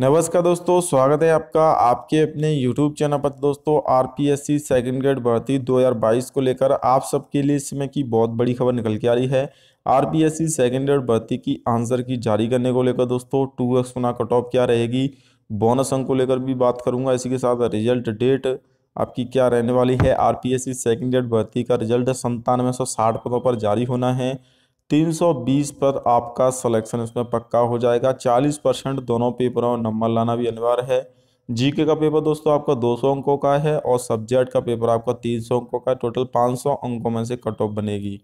नमस्कार दोस्तों स्वागत है आपका आपके अपने यूट्यूब चैनल पर दोस्तों R P S C second grade भर्ती 2022 को लेकर आप सबके लिए इस समय की बहुत बड़ी खबर निकल के आ रही है R P S C second grade भर्ती की आंसर की जारी करने को लेकर दोस्तों टू एक्स गुना कट ऑफ क्या रहेगी बोनस अंक को लेकर भी बात करूँगा इसी के साथ रिजल्ट डेट आपकी क्या रहने वाली है R P S C second grade भर्ती का रिजल्ट संतानवे सौ साठ पदों पर जारी होना है 320 पर आपका सिलेक्शन इसमें पक्का हो जाएगा 40 परसेंट दोनों पेपरों में नंबर लाना भी अनिवार्य है जीके का पेपर दोस्तों आपका 200 अंकों का है और सब्जेक्ट का पेपर आपका 300 अंकों का है टोटल 500 अंकों में से कट ऑफ बनेगी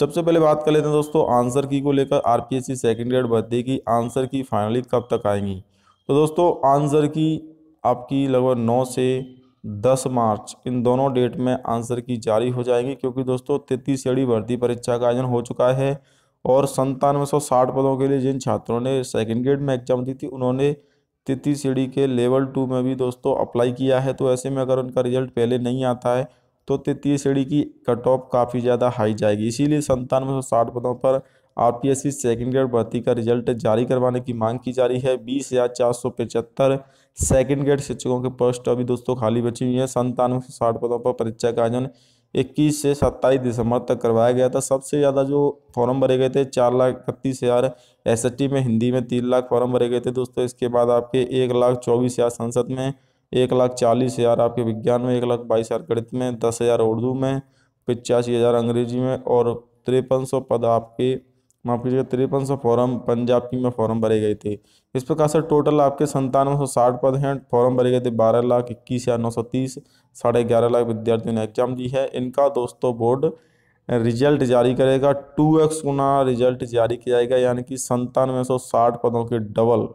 सबसे पहले बात कर लेते हैं दोस्तों आंसर की को लेकर आर पी सेकंड ग्रेड भर्ती की आंसर की फाइनली कब तक आएंगी तो दोस्तों आंसर की आपकी लगभग नौ से 10 मार्च इन दोनों डेट में आंसर की जारी हो जाएगी क्योंकि दोस्तों श्रेणी भर्ती परीक्षा का आयोजन हो चुका है और संतानवे सौ साठ पदों के लिए जिन छात्रों ने सेकेंड ग्रेड में एग्जाम दी थी उन्होंने तृतीय सीढ़ी के लेवल टू में भी दोस्तों अप्लाई किया है तो ऐसे में अगर उनका रिजल्ट पहले नहीं आता है तो तृतीय सीढ़ी की कट ऑफ काफ़ी ज़्यादा हाई जाएगी इसीलिए संतानवे सौ साठ पदों पर आरपीएससी सेकंड ग्रेड भर्ती का रिजल्ट जारी करवाने की मांग की जा रही है बीस हज़ार चार सौ पचहत्तर सेकेंड ग्रेड शिक्षकों के पोस्ट अभी दोस्तों खाली बची हुई हैं संतानवे सौ साठ पदों पर परीक्षा का आयोजन इक्कीस से सत्ताईस दिसंबर तक करवाया गया था सबसे ज़्यादा जो फॉर्म भरे गए थे चार लाख इकतीस हज़ार एस में हिंदी में तीन लाख फॉर्म भरे गए थे दोस्तों इसके बाद आपके एक लाख चौबीस हज़ार संसद में एक लाख चालीस हज़ार आपके विज्ञान में एक लाख बाईस हज़ार गणित में दस हज़ार उर्दू में पचासी हज़ार अंग्रेजी में और तिरपन सौ पद आपके माफ कीजिएगा तिरपन सौ फॉर्म पंजाबी में फॉर्म भरे गए थे इस प्रकार से टोटल आपके संतानवे सौ साठ पद हैं फॉर्म भरे गए थे बारह लाख इक्कीस हज़ार नौ सौ तीस साढ़े ग्यारह लाख विद्यार्थियों ने एग्जाम दी है इनका दोस्तों बोर्ड रिजल्ट जारी करेगा टू एक्स गुना रिजल्ट जारी किया जाएगा यानी कि संतानवे सौ साठ पदों के डबल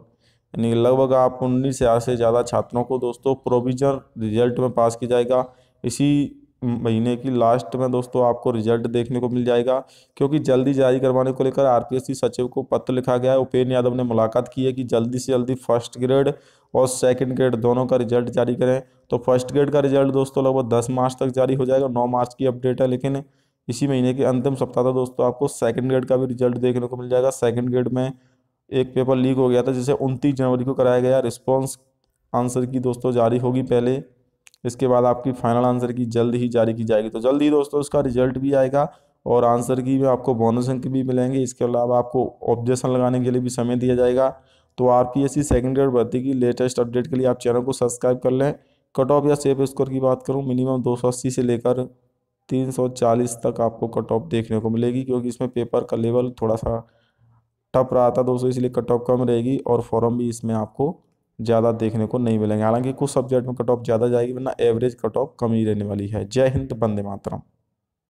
यानी लगभग आप उन्नीस हज़ार से ज़्यादा छात्रों को दोस्तों प्रोविजन रिजल्ट में पास किया जाएगा इसी महीने की लास्ट में दोस्तों आपको रिजल्ट देखने को मिल जाएगा क्योंकि जल्दी जारी करवाने को लेकर आरपीएससी सचिव को पत्र लिखा गया है उपेन्द्र यादव ने मुलाकात की है कि जल्दी से जल्दी फर्स्ट ग्रेड और सेकंड ग्रेड दोनों का रिजल्ट जारी करें तो फर्स्ट ग्रेड का रिजल्ट दोस्तों लगभग दस मार्च तक जारी हो जाएगा नौ मार्च की अपडेट है लेकिन इसी महीने के अंतिम सप्ताह तक दोस्तों आपको सेकेंड ग्रेड का भी रिजल्ट देखने को मिल जाएगा सेकेंड ग्रेड में एक पेपर लीक हो गया था जिसे उनतीस जनवरी को कराया गया रिस्पॉन्स आंसर की दोस्तों जारी होगी पहले इसके बाद आपकी फाइनल आंसर की जल्द ही जारी की जाएगी तो जल्द ही दोस्तों उसका रिजल्ट भी आएगा और आंसर की भी आपको बोनस अंक भी मिलेंगे इसके अलावा आपको ऑब्जेक्शन लगाने के लिए भी समय दिया जाएगा तो R P S C second year भर्ती की लेटेस्ट अपडेट के लिए आप चैनल को सब्सक्राइब कर लें कट ऑफ या सेफ स्कोर की बात करूँ मिनिमम दो सौ अस्सी से लेकर तीन सौ चालीस तक आपको कट ऑफ देखने को मिलेगी क्योंकि इसमें पेपर का लेवल थोड़ा सा टप रहा था दोस्तों इसलिए कट ऑफ कम रहेगी और फॉर्म भी इसमें आपको ज़्यादा देखने को नहीं मिलेंगे हालांकि कुछ सब्जेक्ट में कट ऑफ ज़्यादा जाएगी वरना एवरेज कट ऑफ कम ही रहने वाली है जय हिंद बंदे मातरम